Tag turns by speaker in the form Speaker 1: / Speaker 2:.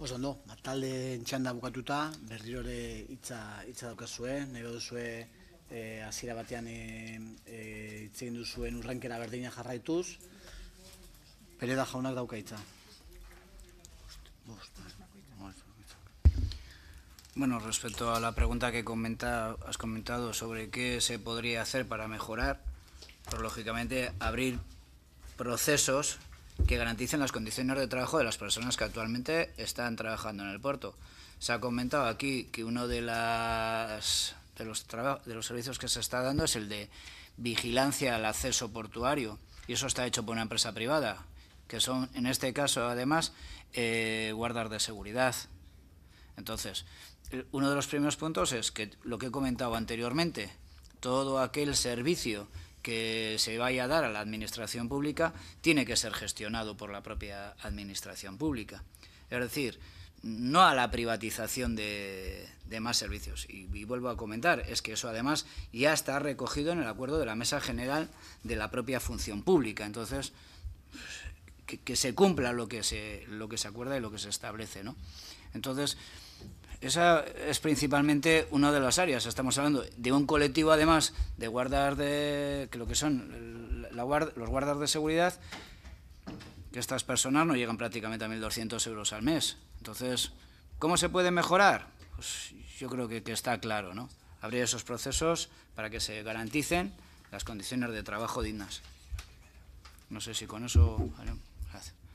Speaker 1: Oso ondo, talde txanda bukatuta, berriro ere hitza hitza daukazue, nahi duzue eh, hasiera e, batean em, eh, hitz e, e, egin duzuen urrankera berdina jarraituz. Pereda jaunak dauka hitza.
Speaker 2: Bueno, respecto a la pregunta que comenta, has comentado sobre qué se podría hacer para mejorar, pero lógicamente abrir procesos que garanticen las condiciones de trabajo de las personas que actualmente están trabajando en el puerto. Se ha comentado aquí que uno de, las, de, los, de los servicios que se está dando es el de vigilancia al acceso portuario, y eso está hecho por una empresa privada, que son, en este caso, además, eh, guardas de seguridad. Entonces, eh, uno de los primeros puntos es que lo que he comentado anteriormente, todo aquel servicio que se vaya a dar a la administración pública tiene que ser gestionado por la propia administración pública. Es decir, no a la privatización de, más servicios. Y, vuelvo a comentar, es que eso además ya está recogido en el acuerdo de la Mesa General de la propia función pública. Entonces, que, que se cumpla lo que se, lo que se acuerda y lo que se establece. ¿no? Entonces, esa es principalmente una de las áreas. Estamos hablando de un colectivo, además, de guardas de. que lo que son la los guardas de seguridad, que estas personas no llegan prácticamente a 1.200 euros al mes. Entonces, ¿cómo se puede mejorar? Pues yo creo que, que está claro, ¿no? Abrir esos procesos para que se garanticen las condiciones de trabajo dignas. No sé si con eso. Gracias.